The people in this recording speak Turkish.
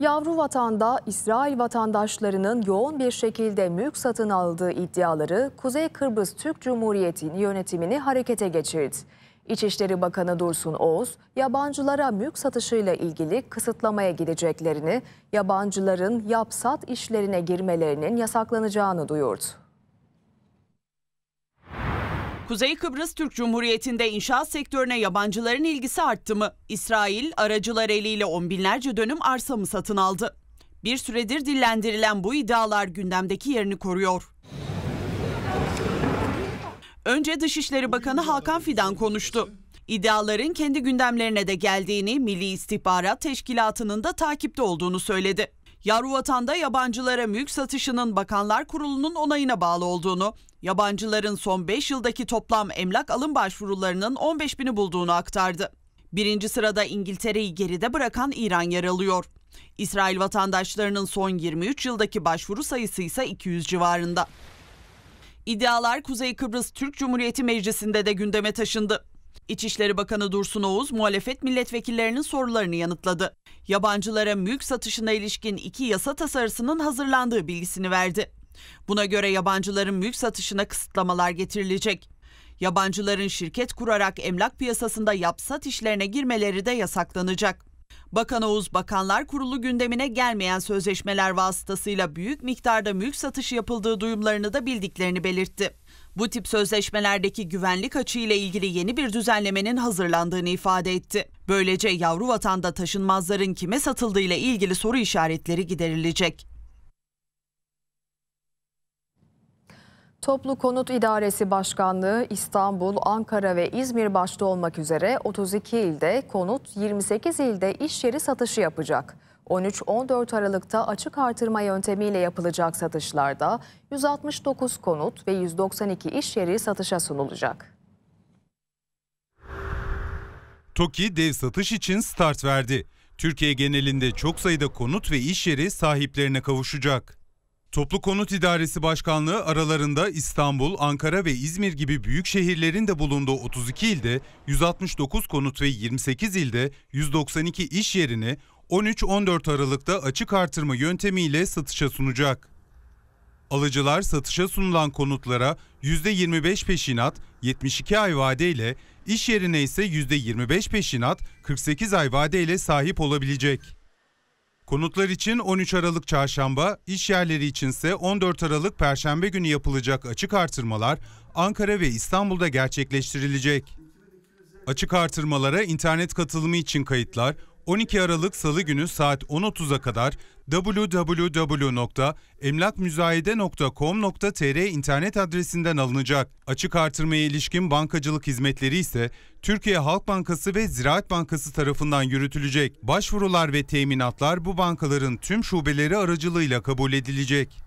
Yavru vatanda İsrail vatandaşlarının yoğun bir şekilde mülk satın aldığı iddiaları Kuzey Kıbrıs Türk Cumhuriyeti'nin yönetimini harekete geçirdi. İçişleri Bakanı Dursun Oğuz, yabancılara mülk satışıyla ilgili kısıtlamaya gideceklerini, yabancıların yapsat işlerine girmelerinin yasaklanacağını duyurdu. Kuzey Kıbrıs Türk Cumhuriyeti'nde inşaat sektörüne yabancıların ilgisi arttı mı? İsrail aracılar eliyle on binlerce dönüm arsa mı satın aldı? Bir süredir dillendirilen bu iddialar gündemdeki yerini koruyor. Önce Dışişleri Bakanı Hakan Fidan konuştu. İddiaların kendi gündemlerine de geldiğini, Milli İstihbarat Teşkilatı'nın da takipte olduğunu söyledi yavru vatanda yabancılara mülk satışının Bakanlar Kurulu'nun onayına bağlı olduğunu, yabancıların son 5 yıldaki toplam emlak alım başvurularının 15 bini bulduğunu aktardı. Birinci sırada İngiltere'yi geride bırakan İran yer alıyor. İsrail vatandaşlarının son 23 yıldaki başvuru sayısı ise 200 civarında. İddialar Kuzey Kıbrıs Türk Cumhuriyeti Meclisi'nde de gündeme taşındı. İçişleri Bakanı Dursun Oğuz muhalefet milletvekillerinin sorularını yanıtladı. Yabancılara mülk satışına ilişkin iki yasa tasarısının hazırlandığı bilgisini verdi. Buna göre yabancıların mülk satışına kısıtlamalar getirilecek. Yabancıların şirket kurarak emlak piyasasında yapsat işlerine girmeleri de yasaklanacak. Bakan Oğuz Bakanlar Kurulu gündemine gelmeyen sözleşmeler vasıtasıyla büyük miktarda mülk satışı yapıldığı duyumlarını da bildiklerini belirtti. Bu tip sözleşmelerdeki güvenlik açığı ile ilgili yeni bir düzenlemenin hazırlandığını ifade etti. Böylece yavru vatanda taşınmazların kime satıldığı ile ilgili soru işaretleri giderilecek. Toplu Konut İdaresi Başkanlığı İstanbul, Ankara ve İzmir başta olmak üzere 32 ilde konut, 28 ilde iş yeri satışı yapacak. 13-14 Aralık'ta açık artırma yöntemiyle yapılacak satışlarda 169 konut ve 192 iş yeri satışa sunulacak. TOKİ dev satış için start verdi. Türkiye genelinde çok sayıda konut ve iş yeri sahiplerine kavuşacak. Toplu Konut İdaresi Başkanlığı aralarında İstanbul, Ankara ve İzmir gibi büyük şehirlerin de bulunduğu 32 ilde 169 konut ve 28 ilde 192 iş yerini 13-14 Aralık'ta açık artırma yöntemiyle satışa sunacak. Alıcılar satışa sunulan konutlara %25 peşinat, 72 ay vadeyle, iş yerine ise %25 peşinat, 48 ay vadeyle sahip olabilecek. Konutlar için 13 Aralık Çarşamba, iş yerleri içinse 14 Aralık Perşembe günü yapılacak açık artırmalar Ankara ve İstanbul'da gerçekleştirilecek. Açık artırmalara internet katılımı için kayıtlar 12 Aralık Salı günü saat 10.30'a kadar www.emlakmuzayede.com.tr internet adresinden alınacak. Açık artırmaya ilişkin bankacılık hizmetleri ise Türkiye Halk Bankası ve Ziraat Bankası tarafından yürütülecek. Başvurular ve teminatlar bu bankaların tüm şubeleri aracılığıyla kabul edilecek.